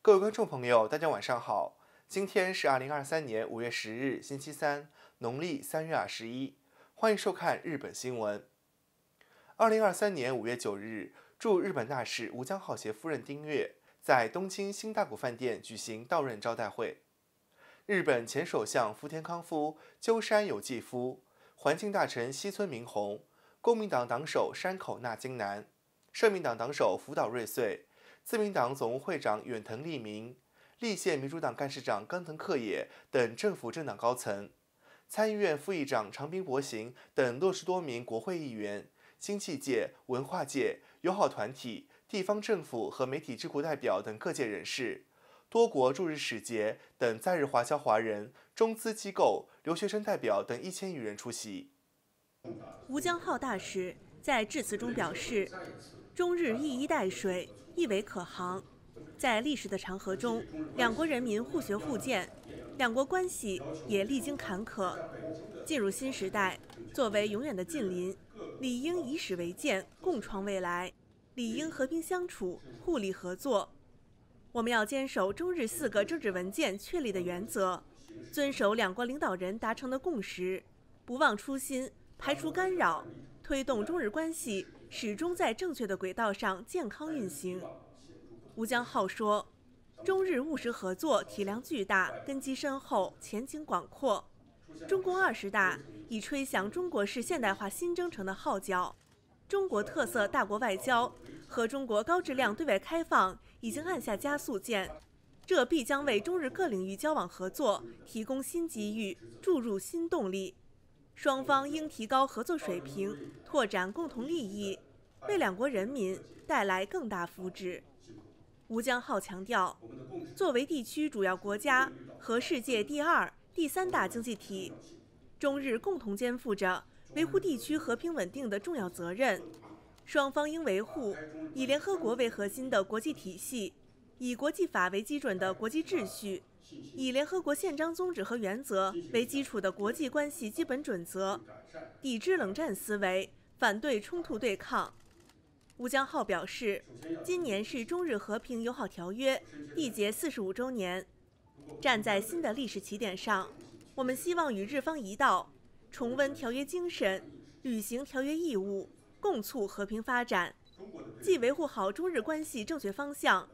各位观众朋友，大家晚上好。今天是二零二三年五月十日，星期三，农历三月二十一。欢迎收看《日本新闻》。二零二三年五月九日，驻日本大使吴江浩携夫人丁月在东京新大谷饭店举行到任招待会。日本前首相福田康夫、鸠山由纪夫、环境大臣西村明宏、公民党党首山口那津男、社民党党首福岛瑞穗。自民党总务会长远藤利明、立宪民主党干事长冈藤克也等政府政党高层，参议院副议长长滨博行等六十多名国会议员、经济界、文化界友好团体、地方政府和媒体智库代表等各界人士，多国驻日使节等在日华侨华人、中资机构、留学生代表等一千余人出席。吴江浩大使在致辞中表示。中日一衣带水，一为可航，在历史的长河中，两国人民互学互鉴，两国关系也历经坎坷。进入新时代，作为永远的近邻，理应以史为鉴，共创未来，理应和平相处，互利合作。我们要坚守中日四个政治文件确立的原则，遵守两国领导人达成的共识，不忘初心，排除干扰。推动中日关系始终在正确的轨道上健康运行，吴江浩说：“中日务实合作体量巨大，根基深厚，前景广阔。中共二十大已吹响中国式现代化新征程的号角，中国特色大国外交和中国高质量对外开放已经按下加速键，这必将为中日各领域交往合作提供新机遇，注入新动力。”双方应提高合作水平，拓展共同利益，为两国人民带来更大福祉。吴江浩强调，作为地区主要国家和世界第二、第三大经济体，中日共同肩负着维护地区和平稳定的重要责任。双方应维护以联合国为核心的国际体系，以国际法为基准的国际秩序。以联合国宪章宗旨和原则为基础的国际关系基本准则，抵制冷战思维，反对冲突对抗。吴江浩表示，今年是中日和平友好条约缔结45周年。站在新的历史起点上，我们希望与日方一道，重温条约精神，履行条约义务，共促和平发展，既维护好中日关系正确方向，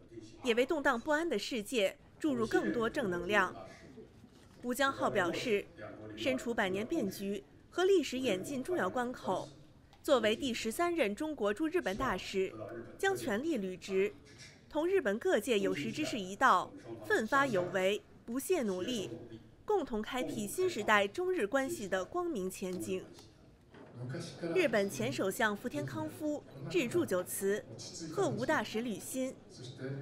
也为动荡不安的世界。注入更多正能量。吴江浩表示，身处百年变局和历史演进重要关口，作为第十三任中国驻日本大使，将全力履职，同日本各界有识之士一道，奋发有为，不懈努力，共同开辟新时代中日关系的光明前景。日本前首相福田康夫致祝酒辞，贺吴大使履新，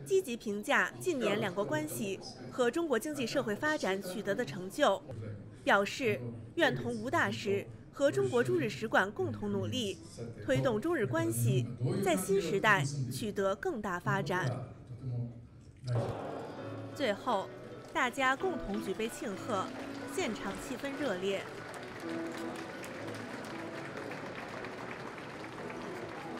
积极评价近年两国关系和中国经济社会发展取得的成就，表示愿同吴大使和中国驻日使馆共同努力，推动中日关系在新时代取得更大发展。最后，大家共同举杯庆贺，现场气氛热烈。